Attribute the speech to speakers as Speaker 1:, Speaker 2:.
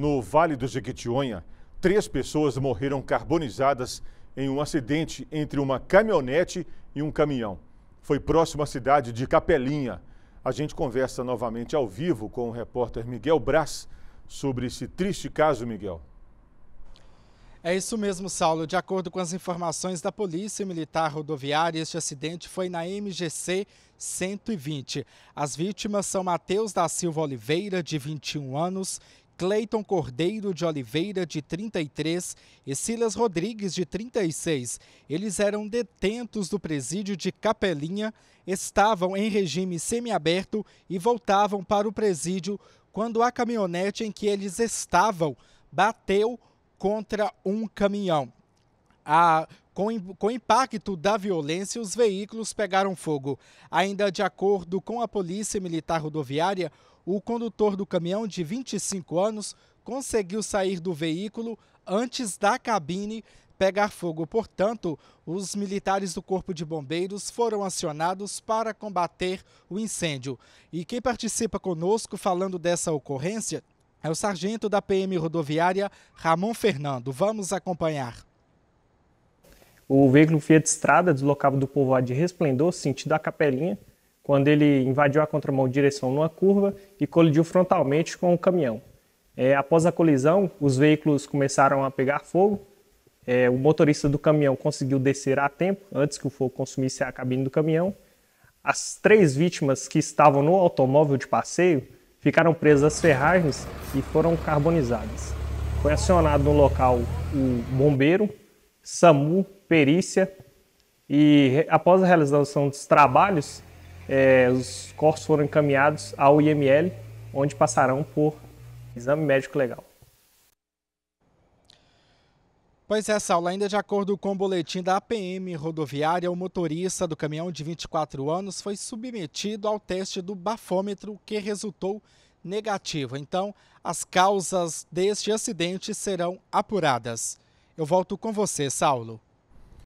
Speaker 1: No Vale do Jequitinhonha, três pessoas morreram carbonizadas em um acidente entre uma caminhonete e um caminhão. Foi próximo à cidade de Capelinha. A gente conversa novamente ao vivo com o repórter Miguel Braz sobre esse
Speaker 2: triste caso, Miguel. É isso mesmo, Saulo. De acordo com as informações da Polícia Militar Rodoviária, este acidente foi na MGC 120. As vítimas são Matheus da Silva Oliveira, de 21 anos, Cleiton Cordeiro de Oliveira, de 33, e Silas Rodrigues, de 36. Eles eram detentos do presídio de Capelinha, estavam em regime semiaberto e voltavam para o presídio quando a caminhonete em que eles estavam bateu contra um caminhão. A, com, com impacto da violência, os veículos pegaram fogo. Ainda de acordo com a Polícia Militar Rodoviária, o condutor do caminhão, de 25 anos, conseguiu sair do veículo antes da cabine pegar fogo. Portanto, os militares do Corpo de Bombeiros foram acionados para combater o incêndio. E quem participa conosco falando dessa ocorrência é o sargento da PM rodoviária, Ramon Fernando. Vamos acompanhar.
Speaker 3: O veículo Fiat Strada deslocava do povoado de Resplendor, sentido da Capelinha, quando ele invadiu a contramão de direção numa curva e colidiu frontalmente com o um caminhão. É, após a colisão, os veículos começaram a pegar fogo. É, o motorista do caminhão conseguiu descer a tempo, antes que o fogo consumisse a cabine do caminhão. As três vítimas que estavam no automóvel de passeio ficaram presas às ferragens e foram carbonizadas. Foi acionado no local o bombeiro, SAMU, perícia. E após a realização dos trabalhos, é, os corpos foram encaminhados ao IML, onde passarão por exame médico legal.
Speaker 2: Pois é, Saulo, ainda de acordo com o boletim da APM rodoviária, o motorista do caminhão de 24 anos foi submetido ao teste do bafômetro que resultou negativo. Então, as causas deste acidente serão apuradas. Eu volto com você, Saulo.